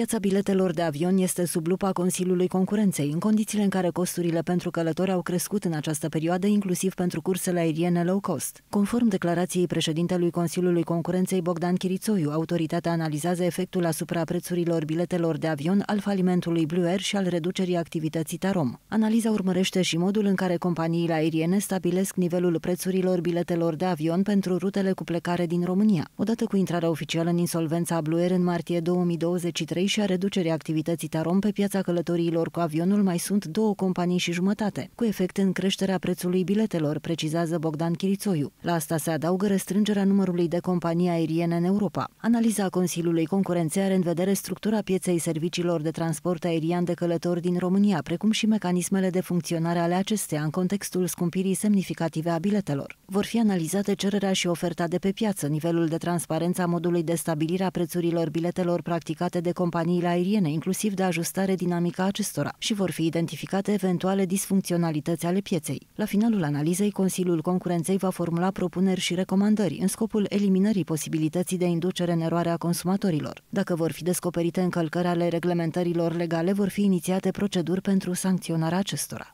Piața biletelor de avion este sub lupa Consiliului Concurenței, în condițiile în care costurile pentru călători au crescut în această perioadă, inclusiv pentru cursele aeriene low cost. Conform declarației președintelui Consiliului Concurenței Bogdan Chirițoiu, autoritatea analizează efectul asupra prețurilor biletelor de avion al falimentului Blue Air și al reducerii activității Tarom. Analiza urmărește și modul în care companiile aeriene stabilesc nivelul prețurilor biletelor de avion pentru rutele cu plecare din România. Odată cu intrarea oficială în insolvența Blue Air în martie 2023, Europei și a reducerii activității Tarom pe piața călătoriilor cu avionul mai sunt două companii și jumătate, cu efect în creșterea prețului biletelor, precizează Bogdan Chirițoiu. La asta se adaugă restrângerea numărului de companii aeriene în Europa. Analiza Consiliului Concurenței are în vedere structura pieței serviciilor de transport aerian de călători din România, precum și mecanismele de funcționare ale acesteia în contextul scumpirii semnificative a biletelor. Vor fi analizate cererea și oferta de pe piață, nivelul de transparență a modului de stabilire a prețurilor biletelor practicate de companiile aeriene, inclusiv de ajustare dinamică a acestora, și vor fi identificate eventuale disfuncționalități ale pieței. La finalul analizei, Consiliul Concurenței va formula propuneri și recomandări în scopul eliminării posibilității de inducere în eroare a consumatorilor. Dacă vor fi descoperite încălcări ale reglementărilor legale, vor fi inițiate proceduri pentru sancționarea acestora.